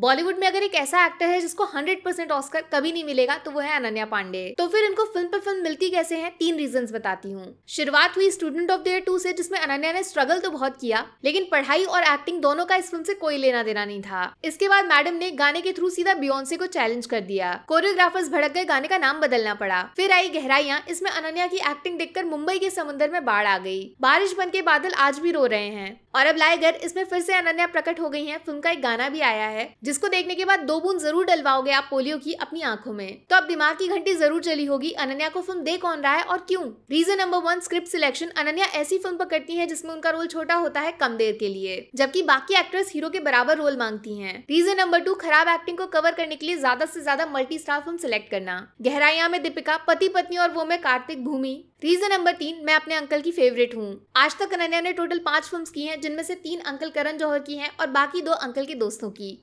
बॉलीवुड में अगर एक ऐसा एक्टर है जिसको 100 परसेंट ऑस्कर कभी नहीं मिलेगा तो वो है अनन्या पांडे तो फिर इनको फिल्म पर फिल्म मिलती कैसे है तीन रीजंस बताती हूँ शुरुआत हुई student of the year two से जिसमें अनन्या ने स्ट्रगल तो बहुत किया लेकिन पढ़ाई और एक्टिंग दोनों का इस फिल्म से कोई लेना देना नहीं था इसके बाद मैडम ने गाने के थ्रू सीधा बियोन्से को चैलेंज कर दिया कोरियोग्राफर्स भड़क गए गाने का नाम बदलना पड़ा फिर आई गहराइया इसमें अनन्या की एक्टिंग देखकर मुंबई के समुद्र में बाढ़ आ गई बारिश बन के बादल आज भी रो रहे हैं और अब लाए घर इसमें फिर से अनन्या प्रकट हो गई हैं फिल्म का एक गाना भी आया है जिसको देखने के बाद दो बूंद जरूर डलवाओगे आप पोलियो की अपनी आंखों में तो अब दिमाग की घंटी जरूर चली होगी अनन्या को फिल्म दे कौन रहा है और क्यों reason number one script selection Ananya ऐसी फिल्म पकड़ती है जिसमें उनका रोल छोटा होता है कम देर के लिए जबकि बाकी एक्ट्रेस हीरो के बराबर रोल मांगती है रीजन नंबर टू खराब एक्टिंग को कवर करने के लिए ज्यादा से ज्यादा मल्टी स्टार फिल्म सिलेक्ट करना गहराइया में दीपिका पति पत्नी और वो में कार्तिक भूमि रीजन नंबर तीन मैं अपने अंकल की फेवरेट हूँ आज तक अनन्या ने टोटल पांच फिल्म की है जिनमें से तीन अंकल करण जौहर की हैं और बाकी दो अंकल के दोस्तों की